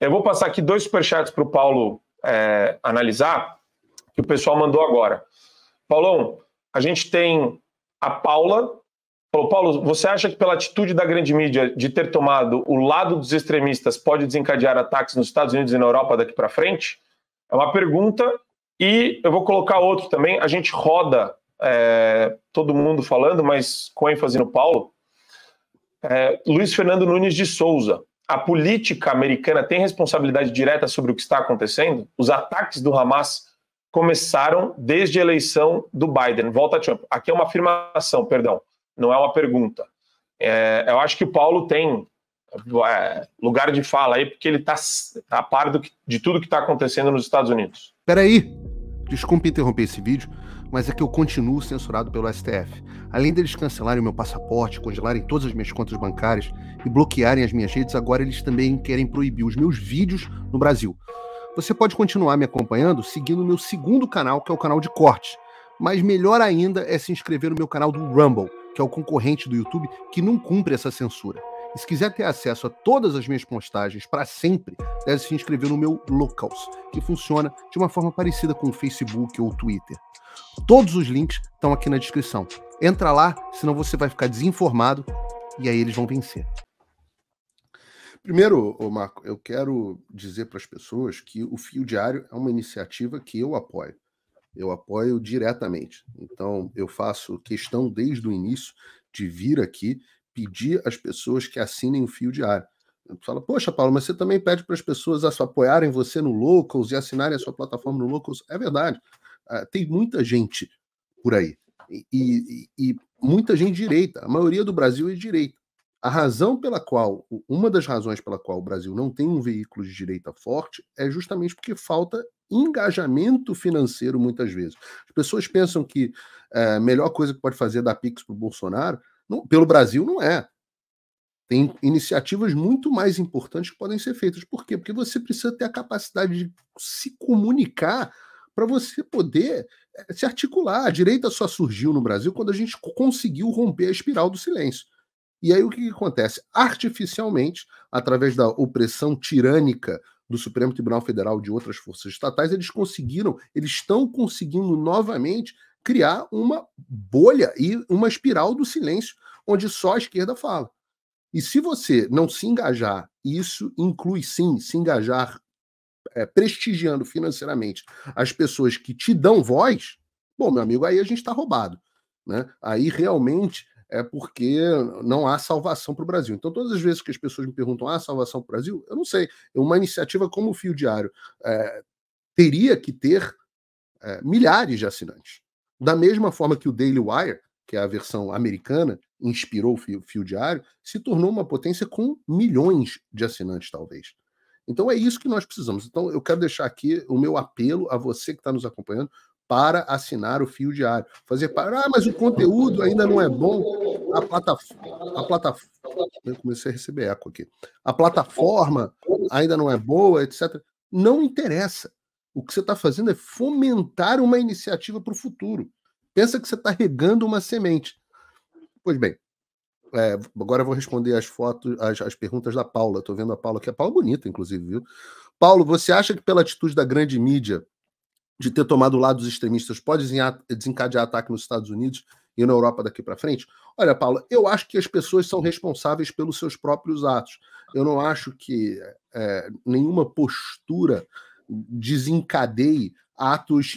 Eu vou passar aqui dois superchats para o Paulo é, analisar, que o pessoal mandou agora. Paulão, a gente tem a Paula. Falou, Paulo, você acha que pela atitude da grande mídia de ter tomado o lado dos extremistas pode desencadear ataques nos Estados Unidos e na Europa daqui para frente? É uma pergunta. E eu vou colocar outro também. A gente roda é, todo mundo falando, mas com ênfase no Paulo. É, Luiz Fernando Nunes de Souza a política americana tem responsabilidade direta sobre o que está acontecendo? Os ataques do Hamas começaram desde a eleição do Biden. Volta a Trump. Aqui é uma afirmação, perdão, não é uma pergunta. É, eu acho que o Paulo tem é, lugar de fala aí, porque ele está tá a par do, de tudo que está acontecendo nos Estados Unidos. Peraí, desculpe interromper esse vídeo mas é que eu continuo censurado pelo STF. Além deles cancelarem o meu passaporte, congelarem todas as minhas contas bancárias e bloquearem as minhas redes, agora eles também querem proibir os meus vídeos no Brasil. Você pode continuar me acompanhando seguindo o meu segundo canal, que é o canal de cortes. Mas melhor ainda é se inscrever no meu canal do Rumble, que é o concorrente do YouTube que não cumpre essa censura. E se quiser ter acesso a todas as minhas postagens para sempre, deve se inscrever no meu Locals, que funciona de uma forma parecida com o Facebook ou o Twitter. Todos os links estão aqui na descrição. Entra lá, senão você vai ficar desinformado e aí eles vão vencer. Primeiro, Marco, eu quero dizer para as pessoas que o Fio Diário é uma iniciativa que eu apoio. Eu apoio diretamente. Então, eu faço questão desde o início de vir aqui pedir às pessoas que assinem o fio diário. Tu fala, poxa, Paulo, mas você também pede para as pessoas apoiarem você no Locals e assinarem a sua plataforma no Locals. É verdade. Uh, tem muita gente por aí. E, e, e, muita gente direita. A maioria do Brasil é direita. A razão pela qual, uma das razões pela qual o Brasil não tem um veículo de direita forte é justamente porque falta engajamento financeiro muitas vezes. As pessoas pensam que eh, a melhor coisa que pode fazer é dar Pix para o Bolsonaro, não, pelo Brasil não é. Tem é. iniciativas muito mais importantes que podem ser feitas. Por quê? Porque você precisa ter a capacidade de se comunicar para você poder eh, se articular. A direita só surgiu no Brasil quando a gente conseguiu romper a espiral do silêncio. E aí o que, que acontece? Artificialmente, através da opressão tirânica do Supremo Tribunal Federal e de outras forças estatais, eles conseguiram, eles estão conseguindo novamente criar uma bolha e uma espiral do silêncio onde só a esquerda fala. E se você não se engajar, isso inclui sim se engajar é, prestigiando financeiramente as pessoas que te dão voz, bom, meu amigo, aí a gente está roubado. Né? Aí realmente é porque não há salvação para o Brasil. Então, todas as vezes que as pessoas me perguntam há ah, salvação para o Brasil, eu não sei. É uma iniciativa como o Fio Diário é, teria que ter é, milhares de assinantes. Da mesma forma que o Daily Wire, que é a versão americana, inspirou o fio, fio diário, se tornou uma potência com milhões de assinantes, talvez. Então é isso que nós precisamos. Então eu quero deixar aqui o meu apelo a você que está nos acompanhando para assinar o fio diário. Fazer para, ah, mas o conteúdo ainda não é bom. A plataforma, a plataforma, eu comecei a receber eco aqui. A plataforma ainda não é boa, etc. Não interessa. O que você está fazendo é fomentar uma iniciativa para o futuro. Pensa que você está regando uma semente. Pois bem, é, agora eu vou responder as fotos, as, as perguntas da Paula. Estou vendo a Paula aqui, a Paula é bonita, inclusive, viu? Paulo, você acha que pela atitude da grande mídia de ter tomado o lado dos extremistas pode desencadear ataque nos Estados Unidos e na Europa daqui para frente? Olha, Paulo, eu acho que as pessoas são responsáveis pelos seus próprios atos. Eu não acho que é, nenhuma postura desencadeie atos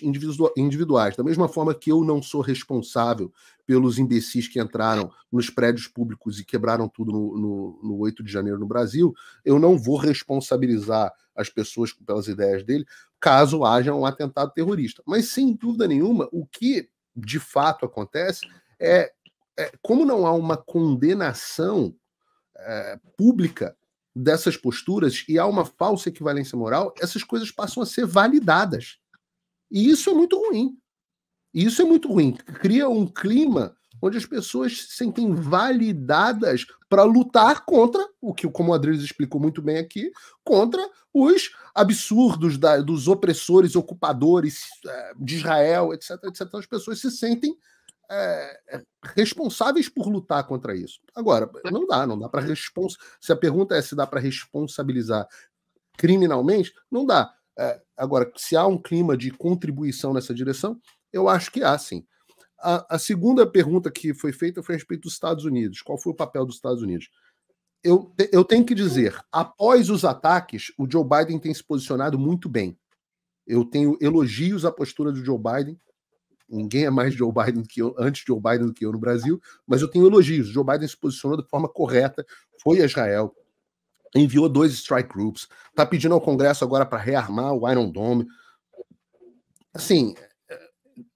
individuais. Da mesma forma que eu não sou responsável pelos imbecis que entraram nos prédios públicos e quebraram tudo no, no, no 8 de janeiro no Brasil, eu não vou responsabilizar as pessoas pelas ideias dele caso haja um atentado terrorista. Mas, sem dúvida nenhuma, o que de fato acontece é, é como não há uma condenação é, pública dessas posturas e há uma falsa equivalência moral, essas coisas passam a ser validadas. E isso é muito ruim. E isso é muito ruim. Cria um clima onde as pessoas se sentem validadas para lutar contra o que, como o Adriles explicou muito bem aqui, contra os absurdos da, dos opressores, ocupadores eh, de Israel, etc, etc. As pessoas se sentem é, é, responsáveis por lutar contra isso. Agora, é. não dá, não dá para respons... se a pergunta é se dá para responsabilizar criminalmente, não dá. É, agora, se há um clima de contribuição nessa direção, eu acho que há sim. A, a, segunda pergunta que foi feita foi a respeito dos Estados Unidos. Qual foi o papel dos Estados Unidos? Eu, eu tenho que dizer, após os ataques, o Joe Biden tem se posicionado muito bem. Eu tenho elogios à postura do Joe Biden Ninguém é mais Joe Biden que eu, antes Joe Biden do que eu no Brasil, mas eu tenho elogios. Joe Biden se posicionou de forma correta, foi a Israel, enviou dois strike groups, está pedindo ao Congresso agora para rearmar o Iron Dome. Assim,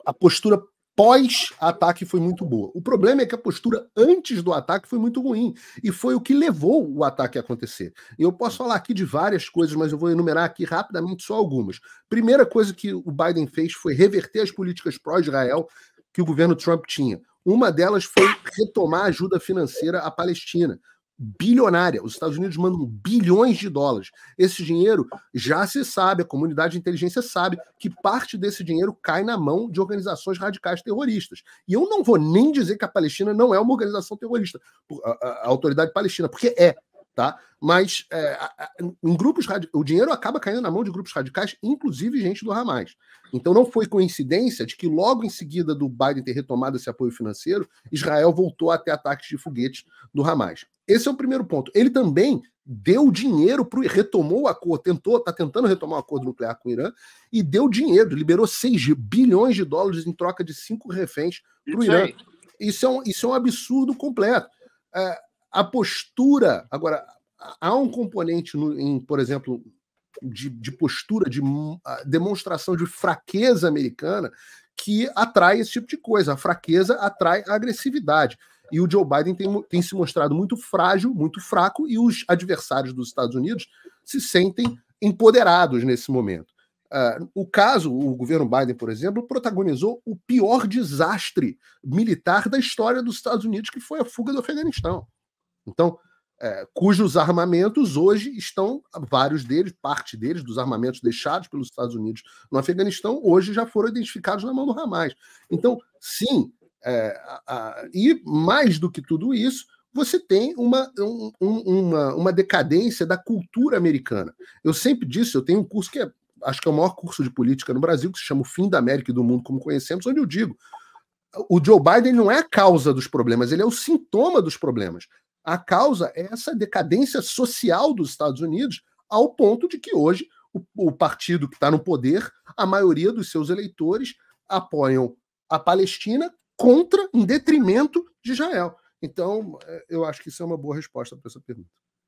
a postura pós-ataque foi muito boa. O problema é que a postura antes do ataque foi muito ruim e foi o que levou o ataque a acontecer. E eu posso falar aqui de várias coisas, mas eu vou enumerar aqui rapidamente só algumas. Primeira coisa que o Biden fez foi reverter as políticas pró-Israel que o governo Trump tinha. Uma delas foi retomar a ajuda financeira à Palestina bilionária. Os Estados Unidos mandam bilhões de dólares. Esse dinheiro já se sabe, a comunidade de inteligência sabe que parte desse dinheiro cai na mão de organizações radicais terroristas. E eu não vou nem dizer que a Palestina não é uma organização terrorista, a, autoridade palestina, porque é. Tá? Mas é, em grupos o dinheiro acaba caindo na mão de grupos radicais, inclusive gente do Hamas. Então não foi coincidência de que logo em seguida do Biden ter retomado esse apoio financeiro, Israel voltou a ter ataques de foguetes do Hamas. Esse é o primeiro ponto. Ele também deu dinheiro para retomou o acordo, tentou, está tentando retomar o acordo nuclear com o Irã e deu dinheiro, liberou 6 bilhões de dólares em troca de cinco reféns para o Irã. Isso é, um, isso é um absurdo completo. É, a postura, agora, há um componente, no, em, por exemplo, de, de postura, de demonstração de fraqueza americana que atrai esse tipo de coisa. A fraqueza atrai a agressividade. E o Joe Biden tem, tem se mostrado muito frágil, muito fraco, e os adversários dos Estados Unidos se sentem empoderados nesse momento. Uh, o caso, o governo Biden, por exemplo, protagonizou o pior desastre militar da história dos Estados Unidos, que foi a fuga do Afeganistão. Então, é, cujos armamentos hoje estão, vários deles, parte deles, dos armamentos deixados pelos Estados Unidos no Afeganistão, hoje já foram identificados na mão do Hamas. Então, sim, é, a, a, e mais do que tudo isso, você tem uma, um, uma, uma decadência da cultura americana. Eu sempre disse, eu tenho um curso que é, acho que é o maior curso de política no Brasil, que se chama O Fim da América e do Mundo como Conhecemos, onde eu digo, o Joe Biden não é a causa dos problemas, ele é o sintoma dos problemas. A causa é essa decadência social dos Estados Unidos, ao ponto de que hoje o, o partido que está no poder, a maioria dos seus eleitores apoiam a Palestina contra, em detrimento de Israel. Então, é, eu acho que isso é uma boa resposta para essa pergunta.